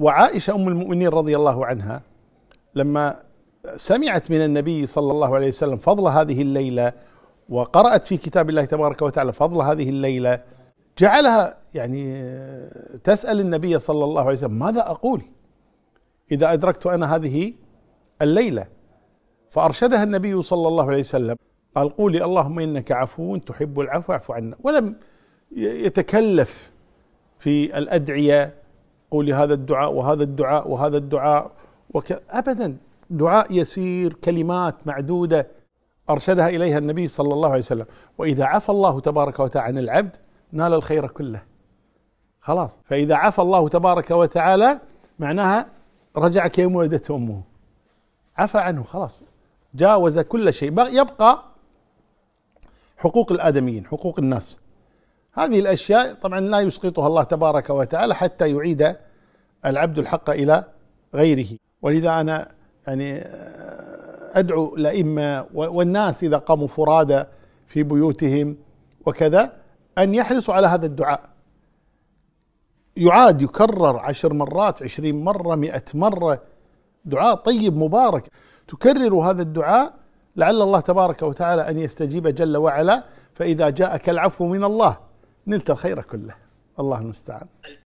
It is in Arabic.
وعائشة أم المؤمنين رضي الله عنها لما سمعت من النبي صلى الله عليه وسلم فضل هذه الليلة وقرأت في كتاب الله تبارك وتعالى فضل هذه الليلة جعلها يعني تسأل النبي صلى الله عليه وسلم ماذا أقول إذا أدركت أنا هذه الليلة فأرشدها النبي صلى الله عليه وسلم قال قولي اللهم إنك عفو تحب العفو اعف عنا ولم يتكلف في الأدعية قولي هذا الدعاء وهذا الدعاء وهذا الدعاء وك... أبدا دعاء يسير كلمات معدودة أرشدها إليها النبي صلى الله عليه وسلم وإذا عفى الله تبارك وتعالى عن العبد نال الخير كله خلاص فإذا عفى الله تبارك وتعالى معناها رجع كيوم ولدته أمه عفى عنه خلاص جاوز كل شيء يبقى حقوق الآدميين حقوق الناس هذه الأشياء طبعا لا يسقطها الله تبارك وتعالى حتى يعيد العبد الحق إلى غيره ولذا أنا يعني آه، أدعو الأئمة والناس إذا قاموا فرادى في بيوتهم وكذا أن يحرصوا على هذا الدعاء يعاد يكرر عشر مرات عشرين مرة مئة مرة دعاء طيب مبارك تكرر هذا الدعاء لعل الله تبارك وتعالى أن يستجيب جل وعلا فإذا جاءك العفو من الله نلت الخير كله الله المستعان